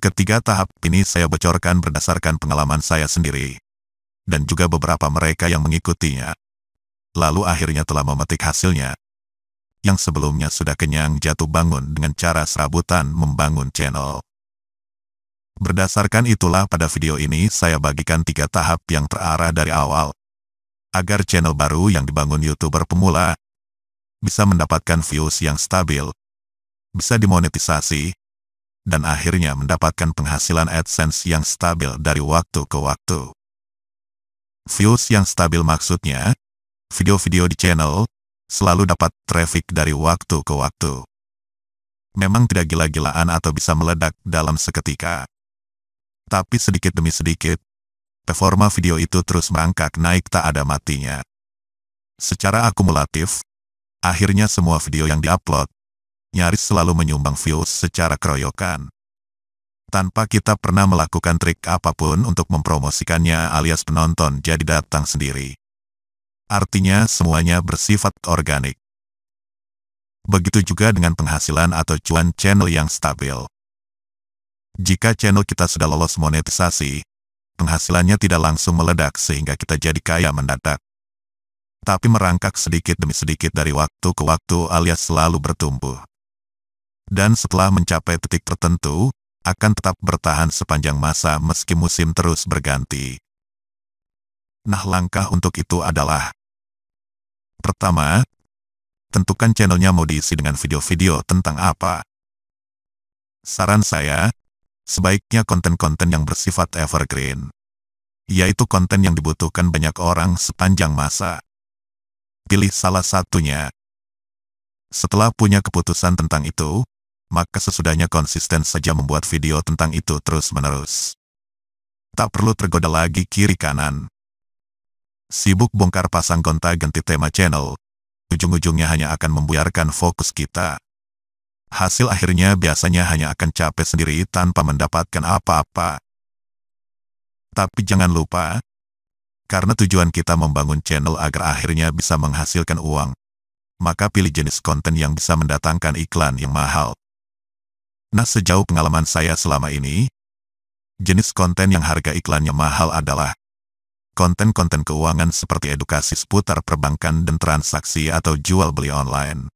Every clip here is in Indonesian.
Ketiga tahap ini saya bocorkan berdasarkan pengalaman saya sendiri, dan juga beberapa mereka yang mengikutinya. Lalu akhirnya telah memetik hasilnya. Yang sebelumnya sudah kenyang jatuh bangun dengan cara serabutan membangun channel. Berdasarkan itulah pada video ini saya bagikan tiga tahap yang terarah dari awal. Agar channel baru yang dibangun YouTuber pemula bisa mendapatkan views yang stabil, bisa dimonetisasi, dan akhirnya mendapatkan penghasilan AdSense yang stabil dari waktu ke waktu. Views yang stabil maksudnya, video-video di channel selalu dapat traffic dari waktu ke waktu. Memang tidak gila-gilaan atau bisa meledak dalam seketika. Tapi sedikit demi sedikit, performa video itu terus merangkak naik tak ada matinya. Secara akumulatif, akhirnya semua video yang diupload nyaris selalu menyumbang views secara keroyokan. Tanpa kita pernah melakukan trik apapun untuk mempromosikannya alias penonton jadi datang sendiri. Artinya semuanya bersifat organik. Begitu juga dengan penghasilan atau cuan channel yang stabil. Jika channel kita sudah lolos monetisasi, penghasilannya tidak langsung meledak sehingga kita jadi kaya mendadak. Tapi merangkak sedikit demi sedikit dari waktu ke waktu alias selalu bertumbuh dan setelah mencapai titik tertentu, akan tetap bertahan sepanjang masa meski musim terus berganti. Nah langkah untuk itu adalah Pertama, tentukan channelnya mau diisi dengan video-video tentang apa. Saran saya, sebaiknya konten-konten yang bersifat evergreen, yaitu konten yang dibutuhkan banyak orang sepanjang masa. Pilih salah satunya. Setelah punya keputusan tentang itu, maka sesudahnya konsisten saja membuat video tentang itu terus-menerus. Tak perlu tergoda lagi kiri-kanan. Sibuk bongkar pasang gonta-ganti tema channel, ujung-ujungnya hanya akan membuyarkan fokus kita. Hasil akhirnya biasanya hanya akan capek sendiri tanpa mendapatkan apa-apa. Tapi jangan lupa, karena tujuan kita membangun channel agar akhirnya bisa menghasilkan uang, maka pilih jenis konten yang bisa mendatangkan iklan yang mahal. Nah sejauh pengalaman saya selama ini, jenis konten yang harga iklannya mahal adalah konten-konten keuangan seperti edukasi seputar perbankan dan transaksi atau jual-beli online.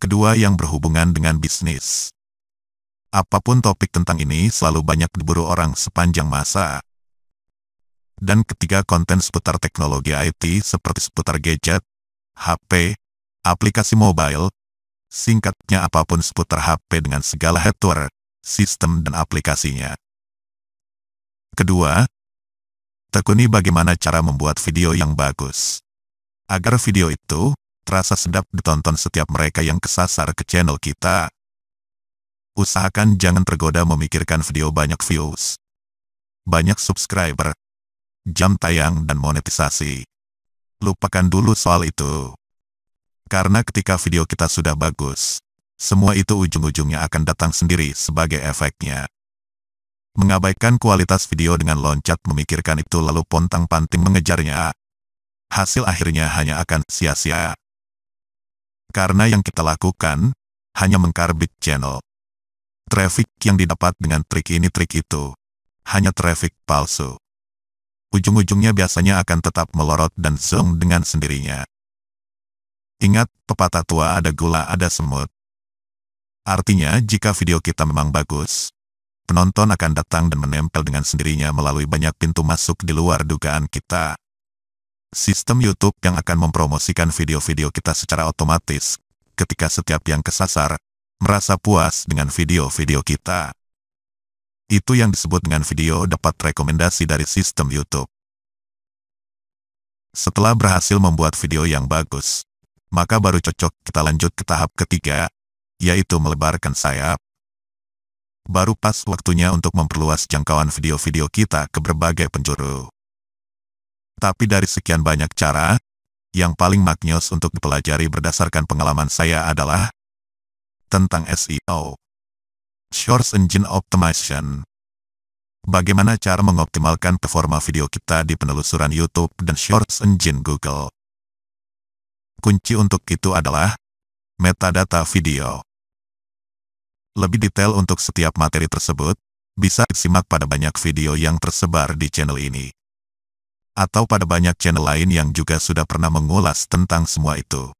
Kedua yang berhubungan dengan bisnis. Apapun topik tentang ini selalu banyak diburu orang sepanjang masa. Dan ketiga konten seputar teknologi IT seperti seputar gadget, HP, aplikasi mobile, singkatnya apapun seputar HP dengan segala hardware, sistem dan aplikasinya. Kedua, tekuni bagaimana cara membuat video yang bagus. Agar video itu terasa sedap ditonton setiap mereka yang kesasar ke channel kita. Usahakan jangan tergoda memikirkan video banyak views, banyak subscriber, jam tayang dan monetisasi. Lupakan dulu soal itu. Karena ketika video kita sudah bagus, semua itu ujung-ujungnya akan datang sendiri sebagai efeknya. Mengabaikan kualitas video dengan loncat memikirkan itu lalu pontang-panting mengejarnya. Hasil akhirnya hanya akan sia-sia. Karena yang kita lakukan, hanya mengkarbit channel. Traffic yang didapat dengan trik ini trik itu, hanya traffic palsu. Ujung-ujungnya biasanya akan tetap melorot dan zoom dengan sendirinya. Ingat, pepatah tua ada gula ada semut. Artinya, jika video kita memang bagus, penonton akan datang dan menempel dengan sendirinya melalui banyak pintu masuk di luar dugaan kita. Sistem YouTube yang akan mempromosikan video-video kita secara otomatis ketika setiap yang kesasar merasa puas dengan video-video kita. Itu yang disebut dengan video dapat rekomendasi dari sistem YouTube. Setelah berhasil membuat video yang bagus, maka baru cocok kita lanjut ke tahap ketiga, yaitu melebarkan sayap. Baru pas waktunya untuk memperluas jangkauan video-video kita ke berbagai penjuru. Tapi dari sekian banyak cara, yang paling maknyos untuk dipelajari berdasarkan pengalaman saya adalah tentang SEO. (Shorts Engine Optimization Bagaimana cara mengoptimalkan performa video kita di penelusuran YouTube dan Shorts Engine Google? Kunci untuk itu adalah metadata video. Lebih detail untuk setiap materi tersebut, bisa disimak pada banyak video yang tersebar di channel ini. Atau pada banyak channel lain yang juga sudah pernah mengulas tentang semua itu.